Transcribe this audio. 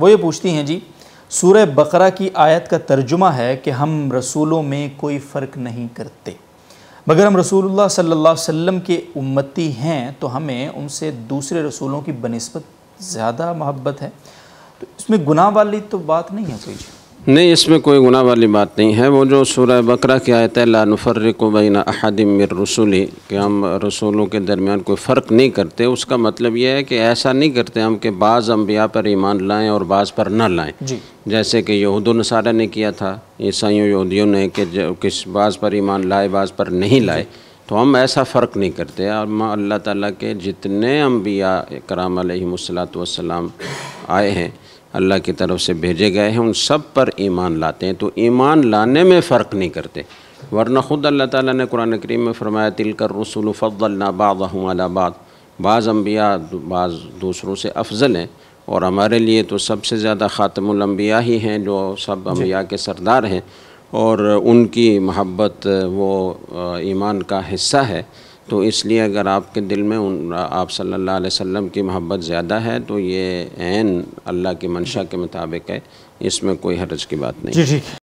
وہ یہ پوچھتی ہیں جی سورہ بقرہ کی آیت کا ترجمہ ہے کہ ہم رسولوں میں کوئی فرق نہیں کرتے مگر ہم رسول اللہ صلی اللہ علیہ وسلم کے امتی ہیں تو ہمیں ان سے دوسرے رسولوں کی بنسبت زیادہ محبت ہے تو اس میں گناہ والی تو بات نہیں ہے کوئی جی نہیں اس میں کوئی گناہ والی بات نہیں ہے وہ جو سورہ کی آیت ہے لا نفرق بین احد من رسولی کہ ہم رسولوں کے درمیان کوئی فرق نہیں کرتے اس کا مطلب یہ ہے کہ ایسا نہیں کرتے ہم کہ بعض انبیاء پر ایمان لائیں اور بعض پر نہ لائیں جی۔ جیسے کہ یہود و نصارہ نے کیا تھا عیسائیوں یہودیوں نے کہ کس بعض پر ایمان لائے بعض پر نہیں لائے جی۔ تو ہم ایسا فرق نہیں کرتے اور اللہ تعالیٰ کے جتنے انبیاء کرام علیہ مسلاط والسلام آئے ہیں اللہ کی طرف سے بھیجے گئے ہیں ان سب پر ایمان لاتے ہیں تو ایمان لانے میں فرق نہیں کرتے ورنہ خود اللہ تعالیٰ نے قرآن کریم میں فرمایا تل کر رسول اللہ بعض الباد بعض انبیاء بعض دوسروں سے افضل ہیں اور ہمارے لیے تو سب سے زیادہ خاتم الانبیاء ہی ہیں جو سب جی۔ انبیاء کے سردار ہیں اور ان کی محبت وہ ایمان کا حصہ ہے تو اس لیے اگر آپ کے دل میں آپ صلی اللہ علیہ وسلم کی محبت زیادہ ہے تو یہ عین اللہ کی منشا کے مطابق ہے اس میں کوئی حرج کی بات نہیں جی،